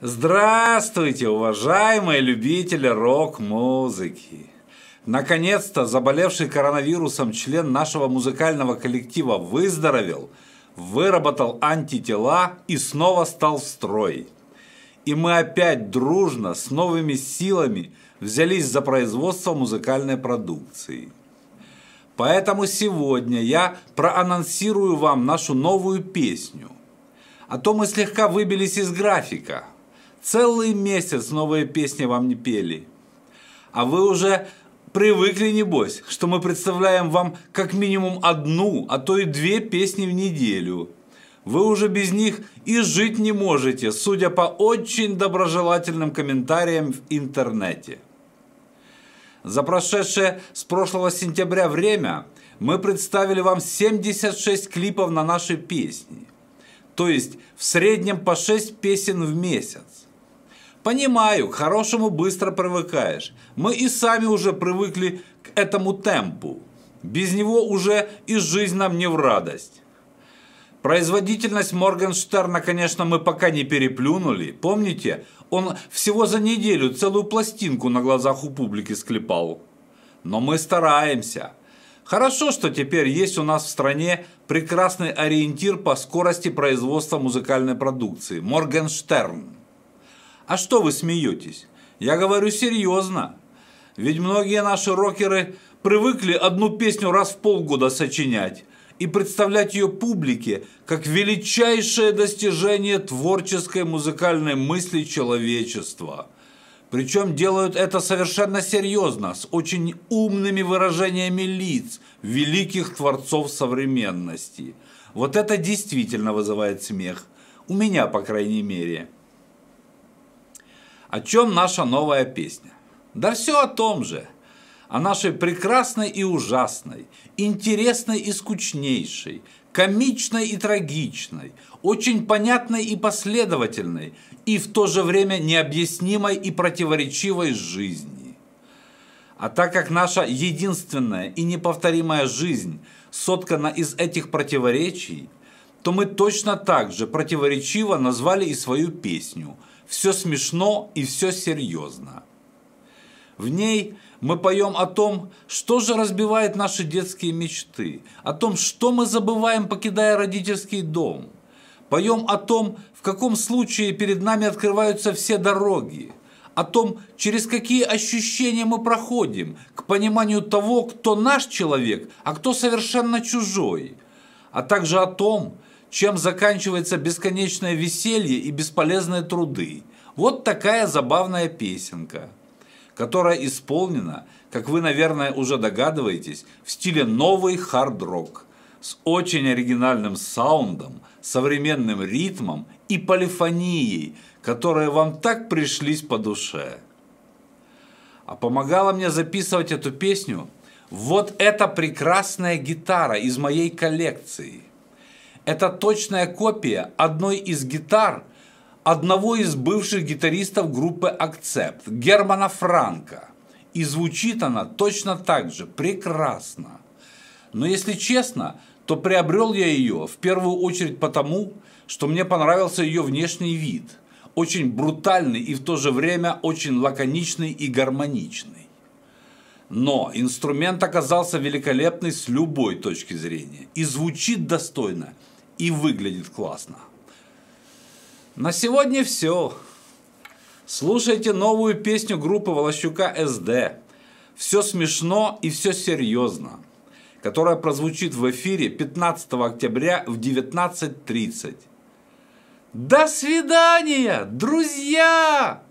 Здравствуйте, уважаемые любители рок-музыки! Наконец-то заболевший коронавирусом член нашего музыкального коллектива выздоровел, выработал антитела и снова стал в строй. И мы опять дружно, с новыми силами взялись за производство музыкальной продукции. Поэтому сегодня я проанонсирую вам нашу новую песню. А то мы слегка выбились из графика – Целый месяц новые песни вам не пели. А вы уже привыкли, небось, что мы представляем вам как минимум одну, а то и две песни в неделю. Вы уже без них и жить не можете, судя по очень доброжелательным комментариям в интернете. За прошедшее с прошлого сентября время мы представили вам 76 клипов на наши песни. То есть в среднем по 6 песен в месяц. Понимаю, к хорошему быстро привыкаешь. Мы и сами уже привыкли к этому темпу. Без него уже и жизнь нам не в радость. Производительность Моргенштерна, конечно, мы пока не переплюнули. Помните, он всего за неделю целую пластинку на глазах у публики склепал. Но мы стараемся. Хорошо, что теперь есть у нас в стране прекрасный ориентир по скорости производства музыкальной продукции – Моргенштерн. А что вы смеетесь? Я говорю серьезно. Ведь многие наши рокеры привыкли одну песню раз в полгода сочинять и представлять ее публике как величайшее достижение творческой музыкальной мысли человечества. Причем делают это совершенно серьезно, с очень умными выражениями лиц великих творцов современности. Вот это действительно вызывает смех. У меня, по крайней мере. О чем наша новая песня? Да все о том же. О нашей прекрасной и ужасной, интересной и скучнейшей, комичной и трагичной, очень понятной и последовательной, и в то же время необъяснимой и противоречивой жизни. А так как наша единственная и неповторимая жизнь соткана из этих противоречий, то мы точно так же противоречиво назвали и свою песню – все смешно и все серьезно. В ней мы поем о том, что же разбивает наши детские мечты, о том, что мы забываем, покидая родительский дом. Поем о том, в каком случае перед нами открываются все дороги, о том, через какие ощущения мы проходим, к пониманию того, кто наш человек, а кто совершенно чужой, а также о том, чем заканчивается бесконечное веселье и бесполезные труды. Вот такая забавная песенка, которая исполнена, как вы, наверное, уже догадываетесь, в стиле новый хард-рок с очень оригинальным саундом, современным ритмом и полифонией, которые вам так пришлись по душе. А помогала мне записывать эту песню вот эта прекрасная гитара из моей коллекции – это точная копия одной из гитар одного из бывших гитаристов группы «Акцепт» Германа Франка. И звучит она точно так же, прекрасно. Но если честно, то приобрел я ее в первую очередь потому, что мне понравился ее внешний вид. Очень брутальный и в то же время очень лаконичный и гармоничный. Но инструмент оказался великолепный с любой точки зрения и звучит достойно – и выглядит классно. На сегодня все. Слушайте новую песню группы Волощука СД. Все смешно и все серьезно, которая прозвучит в эфире 15 октября в 19.30. До свидания, друзья!